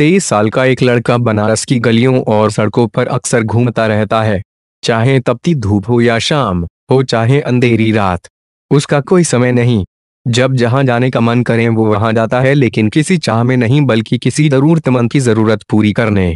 तेईस साल का एक लड़का बनारस की गलियों और सड़कों पर अक्सर घूमता रहता है चाहे तपती धूप हो या शाम हो चाहे अंधेरी रात उसका कोई समय नहीं जब जहां जाने का मन करें वो वहां जाता है लेकिन किसी चाह में नहीं बल्कि किसी जरूरतमंद की जरूरत पूरी करने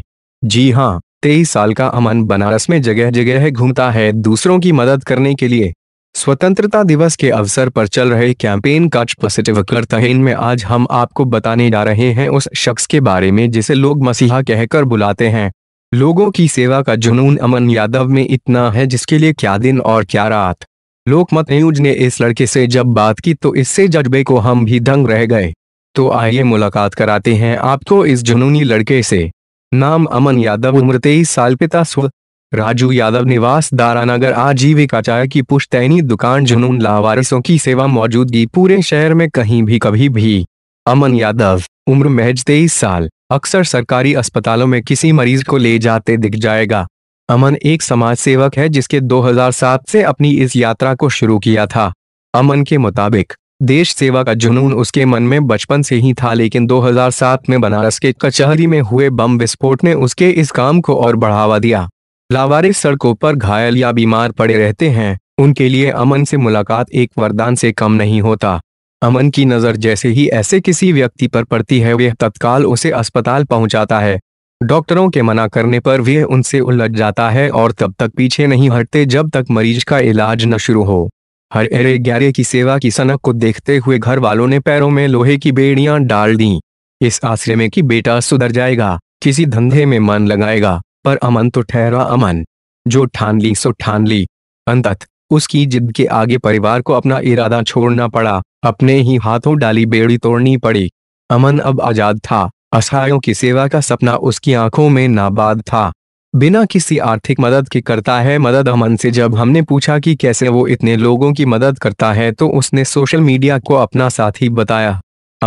जी हाँ तेईस साल का अमन बनारस में जगह जगह घूमता है दूसरों की मदद करने के लिए स्वतंत्रता दिवस के अवसर पर चल रहे कैंपेन का पॉजिटिव करतहीन में आज हम आपको बताने जा रहे हैं उस शख्स के बारे में जिसे लोग मसीहा कहकर बुलाते हैं लोगों की सेवा का जुनून अमन यादव में इतना है जिसके लिए क्या दिन और क्या रात लोकमत न्यूज ने इस लड़के से जब बात की तो इससे जज्बे को हम भी दंग रह गए तो आइए मुलाकात कराते हैं आपको इस जुनूनी लड़के से नाम अमन यादव उम्र तेईस साल पिता स्व राजू यादव निवास दारानगर आजीविका चाय की पुश्तैनी दुकान जुनून लावारिसों की सेवा मौजूदगी पूरे शहर में कहीं भी कभी भी अमन यादव उम्र महज तेईस साल अक्सर सरकारी अस्पतालों में किसी मरीज को ले जाते दिख जाएगा अमन एक समाज सेवक है जिसके 2007 से अपनी इस यात्रा को शुरू किया था अमन के मुताबिक देश सेवा का जुनून उसके मन में बचपन से ही था लेकिन 2007 में बनारस के कचहरी में हुए बम विस्फोट ने उसके इस काम को और बढ़ावा दिया लावारिस सड़कों पर घायल या बीमार पड़े रहते हैं उनके लिए अमन से मुलाकात एक वरदान से कम नहीं होता अमन की नज़र जैसे ही ऐसे किसी व्यक्ति पर पड़ती है वह तत्काल उसे अस्पताल पहुंचाता है डॉक्टरों के मना करने पर वह उनसे उलझ जाता है और तब तक पीछे नहीं हटते जब तक मरीज का इलाज न शुरू हो हर एरे ग्यारह की सेवा की सनक को देखते हुए घर वालों ने पैरों में लोहे की बेड़ियां डाल दी इस आश्रय में कि बेटा सुधर जाएगा किसी धंधे में मन लगाएगा पर अमन तो ठहरा अमन जो ठान ली सो ठान ली अंतत उसकी जिद के आगे परिवार को अपना इरादा छोड़ना पड़ा अपने ही हाथों डाली बेड़ी तोड़नी पड़ी अमन अब आजाद था असहायों की सेवा का सपना उसकी आंखों में नाबाद था बिना किसी आर्थिक मदद के करता है मदद अमन से जब हमने पूछा कि कैसे वो इतने लोगों की मदद करता है तो उसने सोशल मीडिया को अपना साथी बताया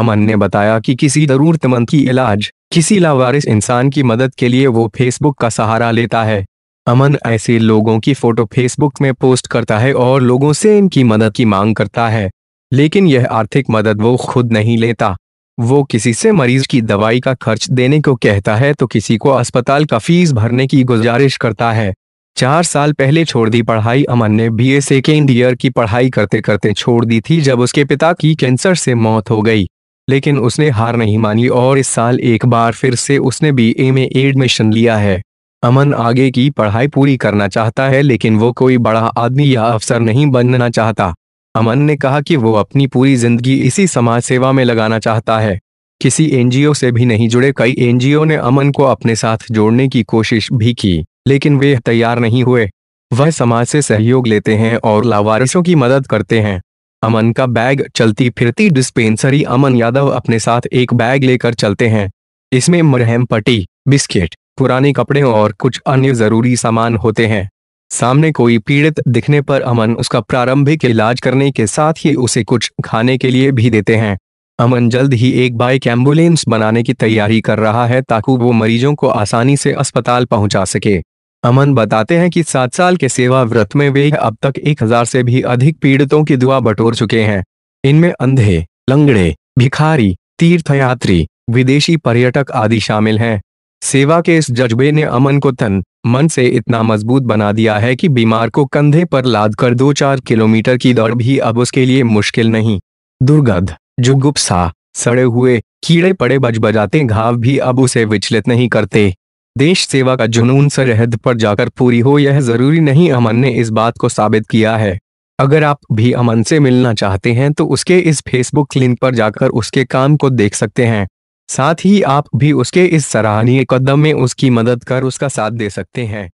अमन ने बताया कि किसी जरूरतमंद की इलाज किसी लावारिस इंसान की मदद के लिए वो फेसबुक का सहारा लेता है अमन ऐसे लोगों की फोटो फेसबुक में पोस्ट करता है और लोगों से इनकी मदद की मांग करता है लेकिन यह आर्थिक मदद वो खुद नहीं लेता वो किसी से मरीज की दवाई का खर्च देने को कहता है तो किसी को अस्पताल का फीस भरने की गुजारिश करता है चार साल पहले छोड़ दी पढ़ाई अमन ने बी ए सेकेंड ईयर की पढ़ाई करते करते छोड़ दी थी जब उसके पिता की कैंसर से मौत हो गई लेकिन उसने हार नहीं मानी और इस साल एक बार फिर से उसने ए में एडमिशन लिया है अमन आगे की पढ़ाई पूरी करना चाहता है लेकिन वो कोई बड़ा आदमी या अफसर नहीं बनना चाहता अमन ने कहा कि वो अपनी पूरी जिंदगी इसी समाज सेवा में लगाना चाहता है किसी एनजीओ से भी नहीं जुड़े कई एनजीओ ने अमन को अपने साथ जोड़ने की कोशिश भी की लेकिन वे तैयार नहीं हुए वह समाज से सहयोग लेते हैं और लावारिशों की मदद करते हैं अमन का बैग चलती फिरती डिस्पेंसरी अमन यादव अपने साथ एक बैग लेकर चलते हैं इसमें मरहम पट्टी बिस्किट पुराने कपड़े और कुछ अन्य जरूरी सामान होते हैं सामने कोई पीड़ित दिखने पर अमन उसका प्रारंभिक इलाज करने के साथ ही उसे कुछ खाने के लिए भी देते हैं अमन जल्द ही एक बाइक एम्बुलेंस बनाने की तैयारी कर रहा है ताकि वो मरीजों को आसानी से अस्पताल पहुंचा सके अमन बताते हैं कि सात साल के सेवा व्रत में वे अब तक एक हजार से भी अधिक पीड़ितों की दुआ बटोर चुके हैं इनमें अंधे लंगड़े भिखारी तीर्थयात्री विदेशी पर्यटक आदि शामिल हैं सेवा के इस जज्बे ने अमन को तन मन से इतना मजबूत बना दिया है कि बीमार को कंधे पर लाद कर दो चार किलोमीटर की दौड़ भी अब उसके लिए मुश्किल नहीं दुर्गंध जुगुप्सा सड़े हुए कीड़े पड़े बज बजाते घाव भी अब उसे विचलित नहीं करते देश सेवा का जुनून सरहद पर जाकर पूरी हो यह जरूरी नहीं अमन ने इस बात को साबित किया है अगर आप भी अमन से मिलना चाहते हैं तो उसके इस फेसबुक लिंक पर जाकर उसके काम को देख सकते हैं साथ ही आप भी उसके इस सराहनीय कदम में उसकी मदद कर उसका साथ दे सकते हैं